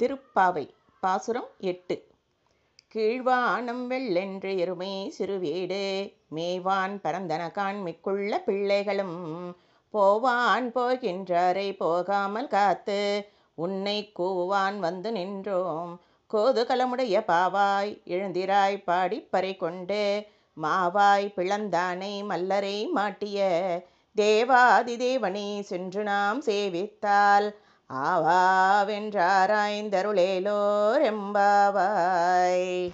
திருப்பாவை பாசுரம் எட்டு கீழ்வானம் வெள்ளென்று எருமை சிறுவீடு மேவான் பரந்தன காண்மிக்குள்ள பிள்ளைகளும் போவான் போகின்றாரை போகாமல் காத்து உன்னை கூவான் வந்து நின்றோம் கோதுகலமுடைய பாவாய் எழுந்திராய் பாடிப்பறை கொண்டு மாவாய் பிளந்தானை மல்லரை மாட்டிய தேவாதிதேவனே சென்று நாம் சேவித்தால் ஆவாவென்றாராய்ந்தருளேலோரெம்பாவாய்